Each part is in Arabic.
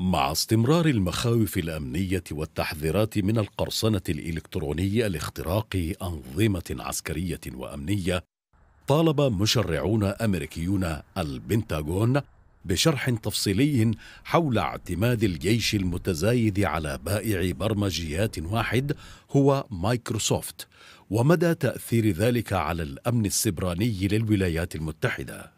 مع استمرار المخاوف الامنيه والتحذيرات من القرصنه الإلكترونية لاختراق انظمه عسكريه وامنيه طالب مشرعون امريكيون البنتاغون بشرح تفصيلي حول اعتماد الجيش المتزايد على بائع برمجيات واحد هو مايكروسوفت ومدى تاثير ذلك على الامن السبراني للولايات المتحده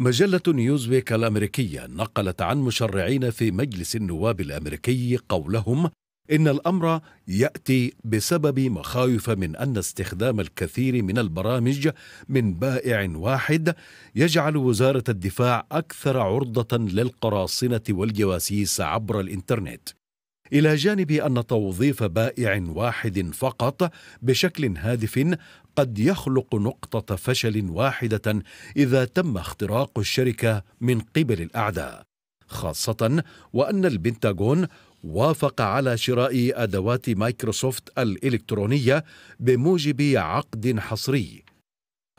مجلة نيوزويك الأمريكية نقلت عن مشرعين في مجلس النواب الأمريكي قولهم إن الأمر يأتي بسبب مخاوف من أن استخدام الكثير من البرامج من بائع واحد يجعل وزارة الدفاع أكثر عرضة للقراصنة والجواسيس عبر الإنترنت الى جانب ان توظيف بائع واحد فقط بشكل هادف قد يخلق نقطه فشل واحده اذا تم اختراق الشركه من قبل الاعداء خاصه وان البنتاغون وافق على شراء ادوات مايكروسوفت الالكترونيه بموجب عقد حصري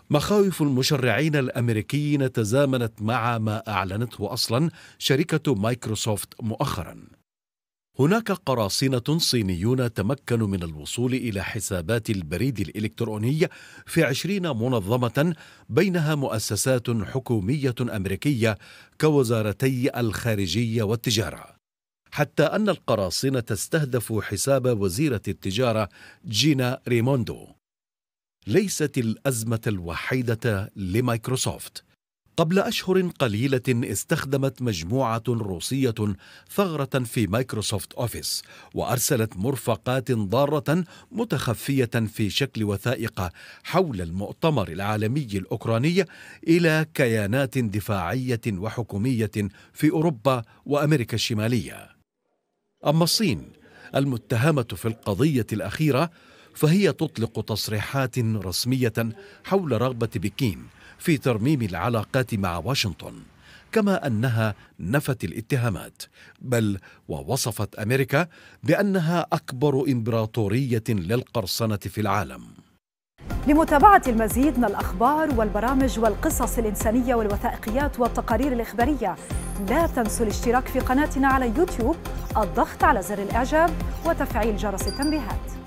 مخاوف المشرعين الامريكيين تزامنت مع ما اعلنته اصلا شركه مايكروسوفت مؤخرا هناك قراصنة صينيون تمكنوا من الوصول إلى حسابات البريد الإلكتروني في عشرين منظمة بينها مؤسسات حكومية أمريكية كوزارتي الخارجية والتجارة حتى أن القراصنة استهدفوا حساب وزيرة التجارة جينا ريموندو ليست الأزمة الوحيدة لمايكروسوفت قبل أشهر قليلة استخدمت مجموعة روسية ثغرة في مايكروسوفت أوفيس وأرسلت مرفقات ضارة متخفية في شكل وثائق حول المؤتمر العالمي الأوكراني إلى كيانات دفاعية وحكومية في أوروبا وأمريكا الشمالية. أما الصين المتهمة في القضية الأخيرة فهي تطلق تصريحات رسمية حول رغبة بكين في ترميم العلاقات مع واشنطن كما انها نفت الاتهامات بل ووصفت امريكا بانها اكبر امبراطوريه للقرصنه في العالم لمتابعة المزيد من الأخبار والبرامج والقصص الإنسانية والوثائقيات والتقارير الإخبارية لا تنسوا الاشتراك في قناتنا على يوتيوب الضغط على زر الإعجاب وتفعيل جرس التنبيهات